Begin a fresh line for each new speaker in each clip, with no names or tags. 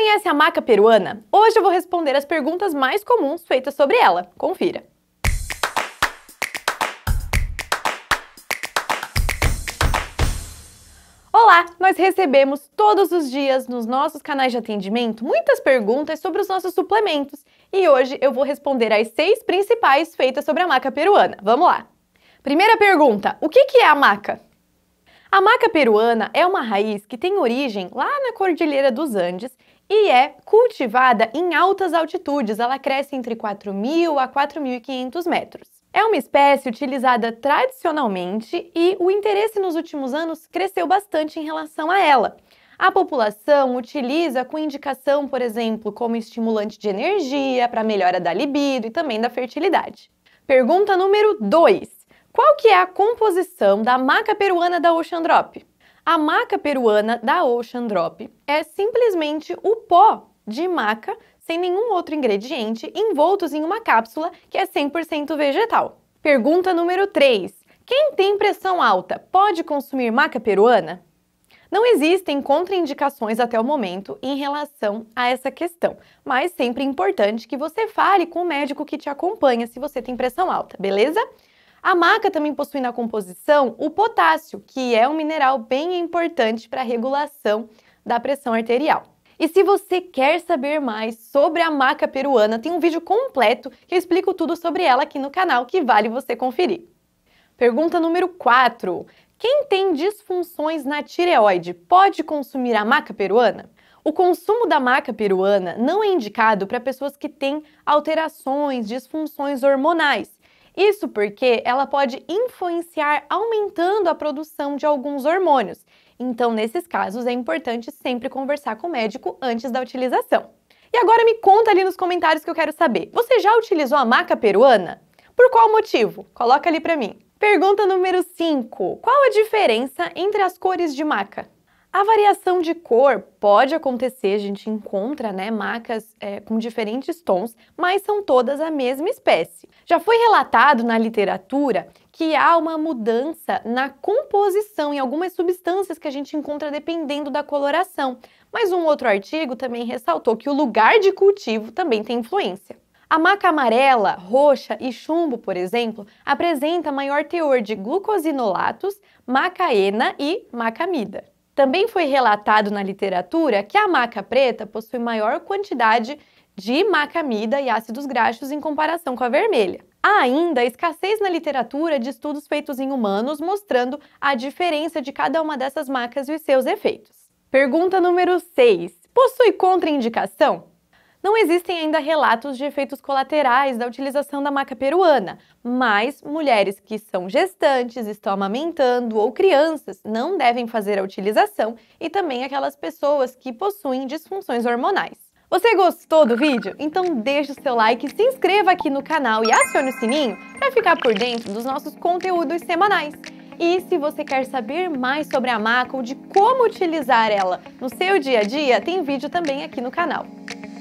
conhece a maca peruana? Hoje eu vou responder as perguntas mais comuns feitas sobre ela. Confira! Olá! Nós recebemos todos os dias nos nossos canais de atendimento muitas perguntas sobre os nossos suplementos e hoje eu vou responder as seis principais feitas sobre a maca peruana. Vamos lá! Primeira pergunta: o que, que é a maca? A maca peruana é uma raiz que tem origem lá na Cordilheira dos Andes e é cultivada em altas altitudes. Ela cresce entre 4.000 a 4.500 metros. É uma espécie utilizada tradicionalmente e o interesse nos últimos anos cresceu bastante em relação a ela. A população utiliza com indicação, por exemplo, como estimulante de energia, para melhora da libido e também da fertilidade. Pergunta número 2. Qual que é a composição da maca peruana da Ocean Drop? A maca peruana da Ocean Drop é simplesmente o pó de maca sem nenhum outro ingrediente envoltos em uma cápsula que é 100% vegetal. Pergunta número 3. Quem tem pressão alta pode consumir maca peruana? Não existem contraindicações até o momento em relação a essa questão, mas sempre é importante que você fale com o médico que te acompanha se você tem pressão alta, beleza? A maca também possui na composição o potássio, que é um mineral bem importante para a regulação da pressão arterial. E se você quer saber mais sobre a maca peruana, tem um vídeo completo que eu explico tudo sobre ela aqui no canal, que vale você conferir. Pergunta número 4. Quem tem disfunções na tireoide pode consumir a maca peruana? O consumo da maca peruana não é indicado para pessoas que têm alterações, disfunções hormonais, isso porque ela pode influenciar aumentando a produção de alguns hormônios. Então, nesses casos, é importante sempre conversar com o médico antes da utilização. E agora me conta ali nos comentários que eu quero saber. Você já utilizou a maca peruana? Por qual motivo? Coloca ali para mim. Pergunta número 5. Qual a diferença entre as cores de maca? A variação de cor pode acontecer, a gente encontra né, macas é, eh, com diferentes tons, mas são todas a mesma espécie. Já foi relatado na literatura que há uma mudança na composição em algumas substâncias que a gente encontra dependendo da coloração, mas um outro artigo também ressaltou que o lugar de cultivo também tem influência. A maca amarela, roxa e chumbo, por exemplo, apresenta maior teor de glucosinolatos, macaena e macamida. Também foi relatado na literatura que a maca preta possui maior quantidade de macamida e ácidos graxos em comparação com a vermelha. Há ainda escassez na literatura de estudos feitos em humanos mostrando a diferença de cada uma dessas macas e os seus efeitos. Pergunta número 6. Possui contraindicação? Não existem ainda relatos de efeitos colaterais da utilização da maca peruana, mas mulheres que são gestantes, estão amamentando ou crianças não devem fazer a utilização e também aquelas pessoas que possuem disfunções hormonais. Você gostou do vídeo? Então deixe o seu like, se inscreva aqui no canal e acione o sininho para ficar por dentro dos nossos conteúdos semanais. E se você quer saber mais sobre a maca ou de como utilizar ela no seu dia a dia, tem vídeo também aqui no canal.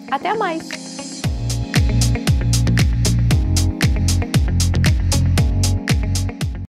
Até mais!